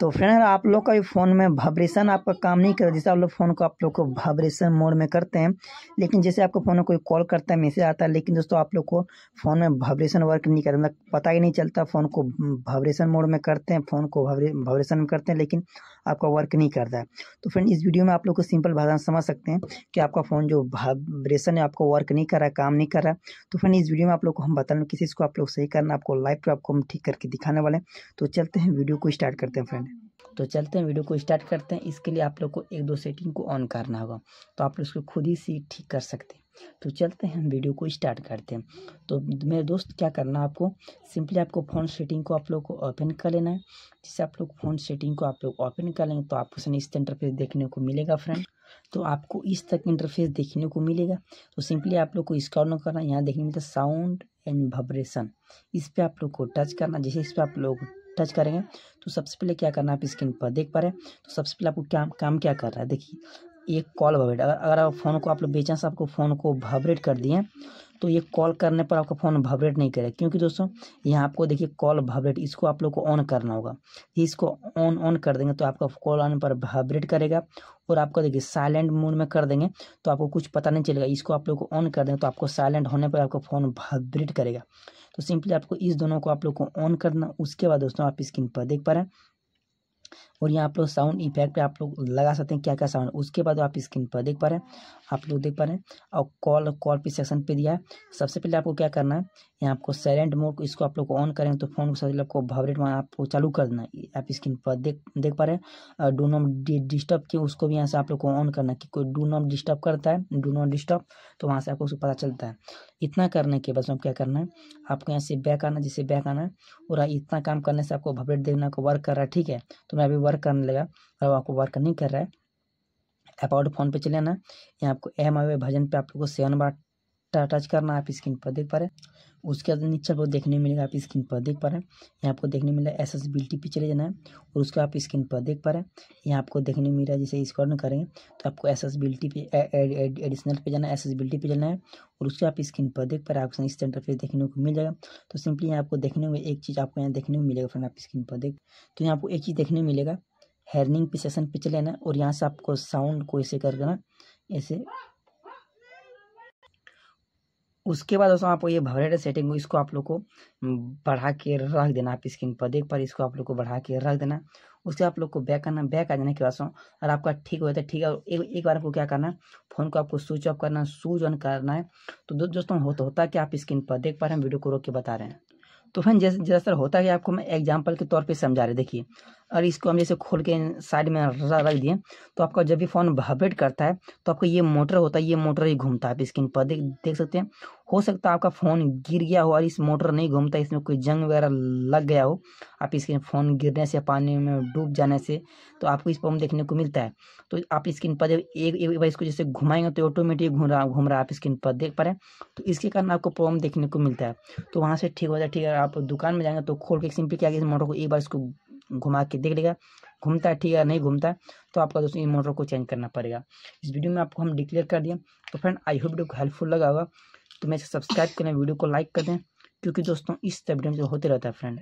तो फ्रेंड आप लोग का भी फ़ोन में वाइब्रेशन आपका काम नहीं करता जैसे आप लोग फ़ोन को आप लोग को वाइब्रेशन मोड में करते हैं लेकिन जैसे आपको फ़ोन में कोई कॉल करता है मैसेज आता है लेकिन दोस्तों आप लोग को फ़ोन में वाइब्रेशन वर्क नहीं करता मतलब पता ही नहीं चलता फ़ोन को वाइब्रेशन मोड में करते हैं फ़ोन को वाइब्रेशन में करते हैं लेकिन आपका वर्क नहीं करता है तो फ्रेंड इस वीडियो में आप लोग को सिंपल भाषा समझ सकते हैं कि आपका फ़ोन जो वाइब्रेशन है आपको वर्क नहीं कर रहा काम नहीं कर रहा तो फ्रेंड इस वीडियो में आप लोग को हम बता रहे किसी को आप लोग सही करना आपको लाइव पर आपको हम ठीक करके दिखाने वाले हैं तो चलते हैं वीडियो को स्टार्ट करते हैं फ्रेंड तो चलते हैं वीडियो को स्टार्ट करते हैं इसके लिए आप लोग को एक दो सेटिंग को ऑन करना होगा तो आप लोग इसको खुद ही सी ठीक कर सकते हैं तो चलते हैं हम वीडियो को स्टार्ट करते हैं तो मेरे दोस्त क्या करना है आपको सिंपली आपको फ़ोन सेटिंग को आप लोग को ओपन कर लेना है जिससे आप लोग फ़ोन सेटिंग को आप लोग ओपन कर लेंगे तो आपको सन इस इंटरफेस देखने को मिलेगा फ्रेंड तो आपको इस तक इंटरफेस देखने को मिलेगा तो सिंपली आप लोग को इसका ऑन करना यहाँ देखने मिलता साउंड एंड वाइब्रेशन इस पर आप लोग को टच करना जैसे इस पर आप लोग टच करेंगे तो सबसे पहले क्या करना है आप स्क्रीन पर देख पा रहे हैं तो सबसे पहले आपको क्या काम क्या कर रहा है देखिए ये कॉल वाइब्रेट अगर अगर आप फ़ोन को आप लोग बेचैन से आपको फ़ोन को वाइब्रेट कर दिए तो ये कॉल करने पर आपका फ़ोन वाइब्रेट नहीं करेगा क्योंकि दोस्तों यहाँ आपको देखिए कॉल वाइब्रेट इसको आप लोग को ऑन करना होगा इसको ऑन ऑन कर देंगे तो आपका कॉल आने पर वाइब्रेट करेगा और आपको देखिए साइलेंट मोड में कर देंगे तो आपको कुछ पता नहीं चलेगा इसको आप लोग को ऑन कर देंगे तो आपको साइलेंट होने पर आपका फ़ोन वाइब्रेट करेगा तो सिंपली आपको इस दोनों को आप लोग को ऑन करना उसके बाद दोस्तों आप स्क्रीन पर देख पा रहे हैं और यहाँ आप लोग साउंड इफेक्ट पे आप लोग लगा सकते हैं क्या क्या साउंड उसके बाद आप स्क्रीन पर देख पा रहे हैं आप लोग देख पा रहे हैं और कॉल कॉल पे सेक्शन पे दिया है सबसे पहले आपको क्या करना है यहाँ आपको साइलेंट मोड इसको आप लोग तो को ऑन करेंगे तो फोन को सबसे आपको वाइब्रेट मोड आपको चालू कर देना आप स्क्रीन पर देख देख पा रहे हैं डू नॉट डिस्टर्ब के उसको भी यहाँ से आप लोग को ऑन करना कि कोई डू नॉट डिस्टर्ब करता है डू नॉट डिस्टर्ब तो वहाँ से आपको उसको पता चलता है इतना करने के बाद आप क्या करना है आपको यहाँ से बैक आना जिससे बैक आना है और इतना काम करने से आपको वाइब्रेट देखना को वर्क कर रहा है ठीक है तो मैं अभी वर्क करने लगा और आपको वर्क नहीं कर रहा है अबाउट फोन पे चले आना यहाँ आपको एम आई भजन पे आप लोग को सेवन बार टच करना आप स्क्रीन पर देख पा रहे हैं उसके बाद नीचे आपको देखने मिलेगा आप स्क्रीन पर देख पा रहे हैं यहाँ आपको देखने मिला एस एस बिल टी पी चले जाना है और उसको आप स्क्रीन पर देख पा रहे हैं यहाँ आपको देखने मिल रहा है जैसे स्कॉर्न करेंगे तो आपको एस एस बिल टी पी एडिशनल पे जाना है एस एस बिल टी पे जाना है और उसको आप स्क्रीन पर देख पा रहे हैं ऑप्शन इस सेंटर पर देखने को मिल जाएगा तो सिंपली यहाँ आपको देखने में एक चीज़ आपको यहाँ देखने को मिलेगा फ्रेंड आप स्क्रीन पर देख तो यहाँ आपको एक चीज़ देखने मिलेगा हेरनिंग पे सेशन पे चले जाना और यहाँ से आपको साउंड को ऐसे कर देना ऐसे उसके बाद दोस्तों आपको ये भवरेट सेटिंग इसको आप लोग को बढ़ा के रख देना आप स्क्रीन पर देख पर इसको आप लोग को बढ़ा के रख देना उसके आप लोग को बैक करना बैक आ जाने के बाद सो अगर आपका ठीक हो जाता है ठीक है एक, एक बार आपको क्या करना है फ़ोन को आपको स्विच ऑफ करना है स्विच ऑन करना है तो दो, दोस्तों हो तो होता है कि आप स्क्रीन पर देख पा रहे हैं वीडियो को रोक के बता रहे हैं तो फिर जैसे जैसा सर होता है आपको मैं एग्जाम्पल के तौर पे समझा रहे देखिए और इसको हम जैसे खोल के साइड में रख दिए तो आपका जब भी फ़ोन वाइब्रेट करता है तो आपको ये मोटर होता है ये मोटर ही घूमता है आप स्क्रीन पर देख देख सकते हैं हो सकता है आपका फ़ोन गिर गया हो और इस मोटर नहीं घूमता इसमें कोई जंग वगैरह लग गया हो आप इसके फ़ोन गिरने से पानी में डूब जाने से तो आपको इस प्रॉब्लम देखने को मिलता है तो आप स्क्रीन पर जब एक एक बार इसको जैसे घुमाएंगे तो ऑटोमेटिक घूम रहा घूम रहा आप स्क्रीन पर देख पा रहे हैं तो इसके कारण आपको प्रॉब्लम देखने को मिलता है तो वहाँ से ठीक हो जाए ठीक है आप दुकान में जाएंगे तो खोल के सिंपली क्या इस मोटर को एक बार इसको घुमा के देख लेगा घूमता है ठीक है नहीं घूमता है तो आपका दोस्तों इन मोटर को चेंज करना पड़ेगा इस वीडियो में आपको हम डिक्लेयर कर दिया तो friend I hope video helpful लगा होगा तो मैं सब्सक्राइब करें वीडियो को लाइक कर दें क्योंकि दोस्तों इस तरह जो होते रहता है फ्रेंड